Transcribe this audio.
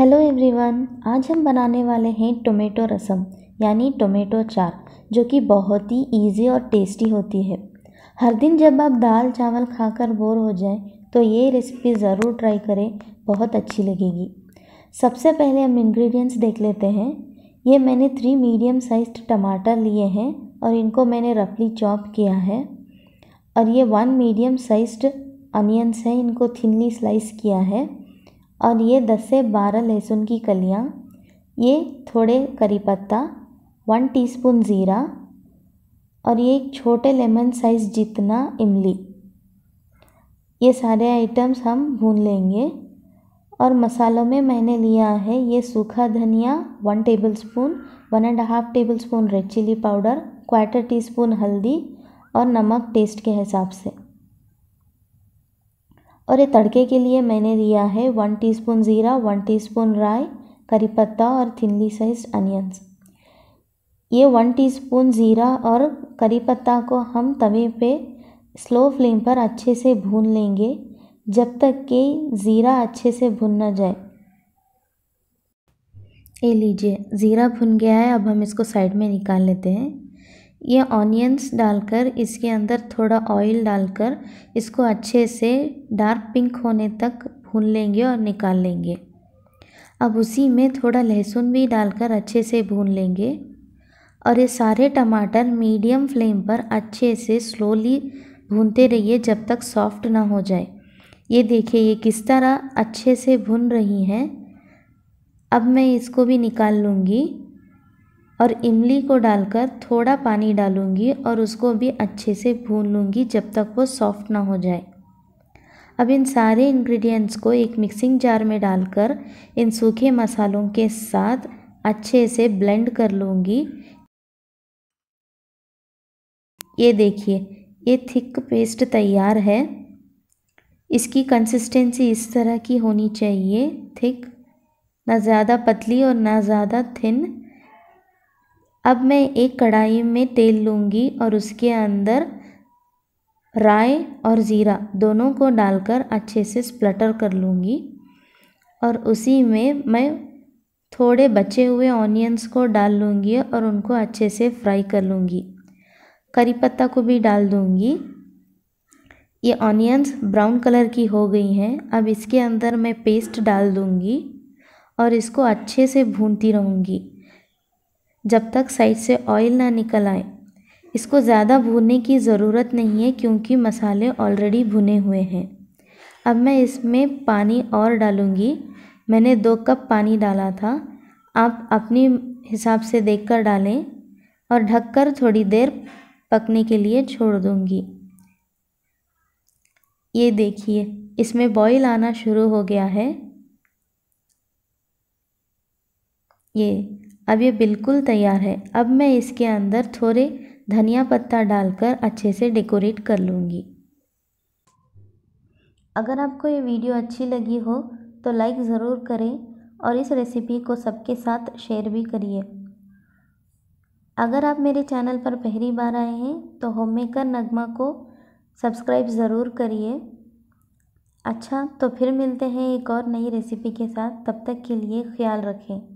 hello everyone आज हम बनाने वाले हैं टोमेटो रसम यानी टोमेटो चार जो कि बहुत ही इजी और टेस्टी होती है हर दिन जब आप दाल चावल खाकर बोर हो जाए तो ये रेसिपी ज़रूर ट्राई करें बहुत अच्छी लगेगी सबसे पहले हम इंग्रेडिएंट्स देख लेते हैं ये मैंने थ्री मीडियम साइज टमाटर लिए हैं और इनको मैंने रफली चॉप किया है और ये वन मीडियम साइज्ड अनियंस हैं इनको थिनली स्लाइस किया है और ये दस से बारह लहसुन की कलियाँ ये थोड़े करी पत्ता वन टी ज़ीरा और ये एक छोटे लेमन साइज़ जितना इमली ये सारे आइटम्स हम भून लेंगे और मसालों में मैंने लिया है ये सूखा धनिया one tablespoon one and half tablespoon red chilli powder quarter teaspoon हल्दी और नमक टेस्ट के हिसाब से और ये तड़के के लिए मैंने लिया है वन टीस्पून ज़ीरा वन टीस्पून राई करी पत्ता और थिनली साइज अनियंस ये वन टीस्पून ज़ीरा और करी पत्ता को हम तवे पे स्लो फ्लेम पर अच्छे से भून लेंगे जब तक कि ज़ीरा अच्छे से भुन ना जाए ये लीजिए ज़ीरा भुन गया है अब हम इसको साइड में निकाल लेते हैं ये ऑनियंस डालकर इसके अंदर थोड़ा ऑयल डालकर इसको अच्छे से डार्क पिंक होने तक भून लेंगे और निकाल लेंगे अब उसी में थोड़ा लहसुन भी डालकर अच्छे से भून लेंगे और ये सारे टमाटर मीडियम फ्लेम पर अच्छे से स्लोली भूनते रहिए जब तक सॉफ्ट ना हो जाए ये देखिए ये किस तरह अच्छे से भुन रही हैं अब मैं इसको भी निकाल लूँगी और इमली को डालकर थोड़ा पानी डालूँगी और उसको भी अच्छे से भून लूँगी जब तक वो सॉफ्ट ना हो जाए अब इन सारे इंग्रेडिएंट्स को एक मिक्सिंग जार में डालकर इन सूखे मसालों के साथ अच्छे से ब्लेंड कर लूँगी ये देखिए ये थिक पेस्ट तैयार है इसकी कंसिस्टेंसी इस तरह की होनी चाहिए थिक ना ज़्यादा पतली और ना ज़्यादा थिन अब मैं एक कढ़ाई में तेल लूँगी और उसके अंदर राय और ज़ीरा दोनों को डालकर अच्छे से स्प्लटर कर लूँगी और उसी में मैं थोड़े बचे हुए ऑनियंस को डाल लूँगी और उनको अच्छे से फ्राई कर लूँगी करी पत्ता को भी डाल दूँगी ये ऑनियंस ब्राउन कलर की हो गई हैं अब इसके अंदर मैं पेस्ट डाल दूँगी और इसको अच्छे से भूनती रहूँगी जब तक साइड से ऑयल ना निकल आए इसको ज़्यादा भूनने की ज़रूरत नहीं है क्योंकि मसाले ऑलरेडी भुने हुए हैं अब मैं इसमें पानी और डालूँगी मैंने दो कप पानी डाला था आप अपने हिसाब से देखकर डालें और ढककर थोड़ी देर पकने के लिए छोड़ दूँगी ये देखिए इसमें बॉईल आना शुरू हो गया है ये अब ये बिल्कुल तैयार है अब मैं इसके अंदर थोड़े धनिया पत्ता डालकर अच्छे से डेकोरेट कर लूँगी अगर आपको ये वीडियो अच्छी लगी हो तो लाइक ज़रूर करें और इस रेसिपी को सबके साथ शेयर भी करिए अगर आप मेरे चैनल पर पहली बार आए हैं तो होम मेकर नगमा को सब्सक्राइब ज़रूर करिए अच्छा तो फिर मिलते हैं एक और नई रेसिपी के साथ तब तक के लिए ख्याल रखें